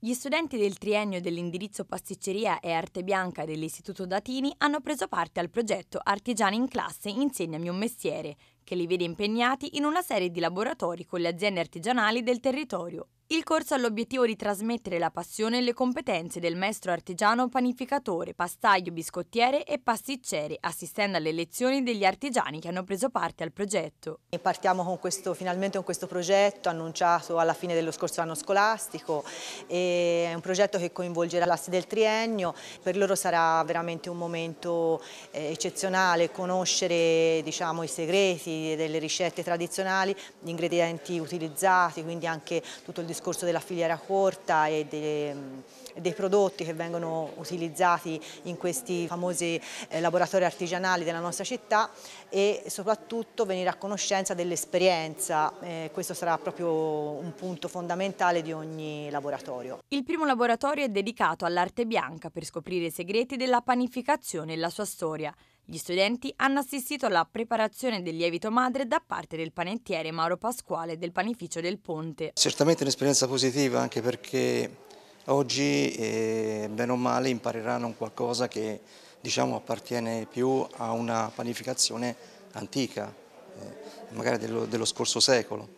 Gli studenti del triennio dell'indirizzo pasticceria e arte bianca dell'Istituto Datini hanno preso parte al progetto Artigiani in classe insegnami un mestiere, che li vede impegnati in una serie di laboratori con le aziende artigianali del territorio il corso ha l'obiettivo di trasmettere la passione e le competenze del maestro artigiano panificatore, pastaio, biscottiere e pasticcere, assistendo alle lezioni degli artigiani che hanno preso parte al progetto. partiamo con questo, finalmente con questo progetto annunciato alla fine dello scorso anno scolastico, è un progetto che coinvolgerà l'asse del triennio, per loro sarà veramente un momento eh, eccezionale conoscere diciamo, i segreti delle ricette tradizionali, gli ingredienti utilizzati, quindi anche tutto il discorso discorso della filiera corta e dei, dei prodotti che vengono utilizzati in questi famosi eh, laboratori artigianali della nostra città e soprattutto venire a conoscenza dell'esperienza, eh, questo sarà proprio un punto fondamentale di ogni laboratorio. Il primo laboratorio è dedicato all'arte bianca per scoprire i segreti della panificazione e la sua storia. Gli studenti hanno assistito alla preparazione del lievito madre da parte del panettiere Mauro Pasquale del panificio del Ponte. Certamente un'esperienza positiva anche perché oggi, eh, bene o male, impareranno qualcosa che diciamo, appartiene più a una panificazione antica, eh, magari dello, dello scorso secolo.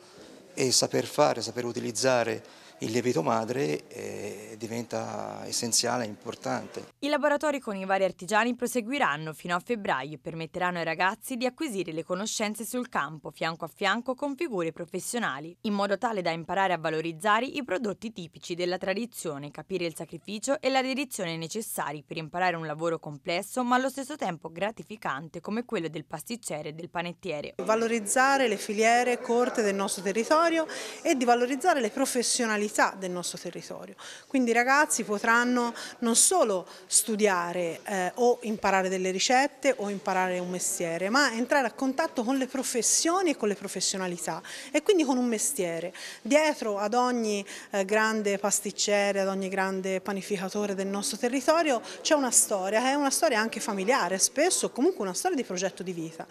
E saper fare, saper utilizzare il lievito madre eh, diventa essenziale e importante. I laboratori con i vari artigiani proseguiranno fino a febbraio e permetteranno ai ragazzi di acquisire le conoscenze sul campo fianco a fianco con figure professionali, in modo tale da imparare a valorizzare i prodotti tipici della tradizione, capire il sacrificio e la dedizione necessari per imparare un lavoro complesso ma allo stesso tempo gratificante come quello del pasticcere e del panettiere. Valorizzare le filiere corte del nostro territorio e di valorizzare le professionalità responsabilità del nostro territorio. Quindi i ragazzi potranno non solo studiare eh, o imparare delle ricette o imparare un mestiere, ma entrare a contatto con le professioni e con le professionalità e quindi con un mestiere. Dietro ad ogni eh, grande pasticcere, ad ogni grande panificatore del nostro territorio c'è una storia, è una storia anche familiare spesso, comunque una storia di progetto di vita.